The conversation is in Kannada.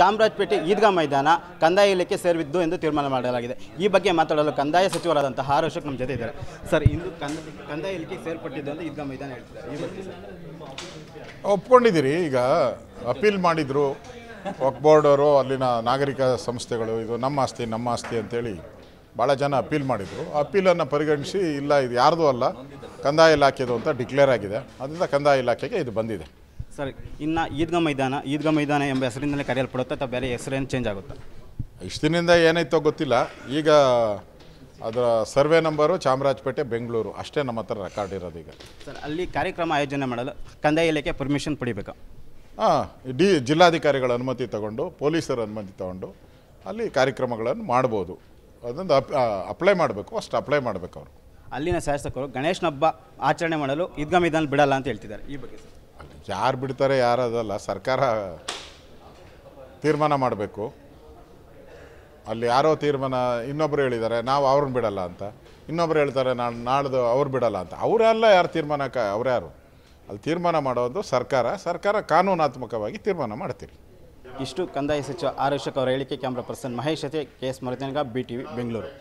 ಚಾಮರಾಜಪೇಟೆ ಈದ್ಗಾ ಮೈದಾನ ಕಂದಾಯ ಇಲಾಖೆ ಸೇರಿದ್ದು ಎಂದು ತೀರ್ಮಾನ ಮಾಡಲಾಗಿದೆ ಈ ಬಗ್ಗೆ ಮಾತಾಡಲು ಕಂದಾಯ ಸಚಿವರಾದಂತಹ ಆರ್ ನಮ್ಮ ಜೊತೆ ಇದ್ದಾರೆ ಸರ್ ಇಂದು ಕಂದಾಯ ಇಲಾಖೆ ಸೇರ್ಪಟ್ಟಿದ್ದು ಅಂತ ಈದ್ಗಾ ಮೈದಾನ ಹೇಳ್ತಿದ್ದಾರೆ ಒಪ್ಕೊಂಡಿದ್ದೀರಿ ಈಗ ಅಪೀಲ್ ಮಾಡಿದರು ವಕ್ ಬೋರ್ಡರು ಅಲ್ಲಿನ ನಾಗರಿಕ ಸಂಸ್ಥೆಗಳು ಇದು ನಮ್ಮ ಆಸ್ತಿ ನಮ್ಮ ಆಸ್ತಿ ಅಂತೇಳಿ ಭಾಳ ಜನ ಅಪೀಲ್ ಮಾಡಿದರು ಅಪೀಲನ್ನು ಪರಿಗಣಿಸಿ ಇಲ್ಲ ಇದು ಯಾರ್ದು ಅಲ್ಲ ಕಂದಾಯ ಇಲಾಖೆದು ಅಂತ ಡಿಕ್ಲೇರ್ ಆಗಿದೆ ಅದರಿಂದ ಕಂದಾಯ ಇಲಾಖೆಗೆ ಇದು ಬಂದಿದೆ ಸರ್ ಇನ್ನು ಈದ್ಗಾ ಮೈದಾನ ಈದ್ಗಾ ಮೈದಾನ ಎಂಬ ಹೆಸರಿನಲ್ಲಿ ಕರೆಯಲ್ಪಡುತ್ತೆ ಅಥವಾ ಬೇರೆ ಹೆಸರೇನು ಚೇಂಜ್ ಆಗುತ್ತೆ ಇಷ್ಟು ದಿನದಿಂದ ಏನೈತೋ ಗೊತ್ತಿಲ್ಲ ಈಗ ಅದರ ಸರ್ವೆ ನಂಬರು ಚಾಮರಾಜಪೇಟೆ ಬೆಂಗಳೂರು ಅಷ್ಟೇ ನಮ್ಮ ಹತ್ರ ರೆಕಾರ್ಡ್ ಇರೋದು ಈಗ ಸರ್ ಅಲ್ಲಿ ಕಾರ್ಯಕ್ರಮ ಆಯೋಜನೆ ಮಾಡಲು ಕಂದಾಯ ಇಲಾಖೆ ಪರ್ಮಿಷನ್ ಪಡಿಬೇಕು ಹಾಂ ಡಿ ಜಿಲ್ಲಾಧಿಕಾರಿಗಳ ಅನುಮತಿ ತಗೊಂಡು ಪೊಲೀಸರ ಅನುಮತಿ ತಗೊಂಡು ಅಲ್ಲಿ ಕಾರ್ಯಕ್ರಮಗಳನ್ನು ಮಾಡ್ಬೋದು ಅದೊಂದು ಅಪ್ ಅಪ್ಲೈ ಮಾಡಬೇಕು ಅಷ್ಟು ಅಪ್ಲೈ ಮಾಡಬೇಕು ಅವರು ಅಲ್ಲಿನ ಶಾಸಕರು ಗಣೇಶನ ಹಬ್ಬ ಆಚರಣೆ ಮಾಡಲು ಈದ್ಗಾ ಮೈದಾನ ಬಿಡಲ್ಲ ಅಂತ ಹೇಳ್ತಿದ್ದಾರೆ ಈ ಬಗ್ಗೆ ಯಾರು ಬಿಡ್ತಾರೆ ಯಾರು ಅದಲ್ಲ ಸರ್ಕಾರ ತೀರ್ಮಾನ ಮಾಡಬೇಕು ಅಲ್ಲಿ ಯಾರೋ ತೀರ್ಮಾನ ಇನ್ನೊಬ್ರು ಹೇಳಿದ್ದಾರೆ ನಾವು ಅವ್ರನ್ನ ಬಿಡಲ್ಲ ಅಂತ ಇನ್ನೊಬ್ರು ಹೇಳ್ತಾರೆ ನಾನು ನಾಳ್ದು ಅವ್ರು ಬಿಡಲ್ಲ ಅಂತ ಅವರೆಲ್ಲ ಯಾರು ತೀರ್ಮಾನಕ್ಕ ಯಾರು ಅಲ್ಲಿ ತೀರ್ಮಾನ ಮಾಡೋದು ಸರ್ಕಾರ ಸರ್ಕಾರ ಕಾನೂನಾತ್ಮಕವಾಗಿ ತೀರ್ಮಾನ ಮಾಡ್ತೀರಿ ಇಷ್ಟು ಕಂದಾಯ ಸಚಿವ ಆರ್ ಅವರ ಹೇಳಿಕೆ ಕ್ಯಾಮ್ರಾ ಪರ್ಸನ್ ಮಹೇಶ್ ಜೊತೆ K S B T V Bengaluru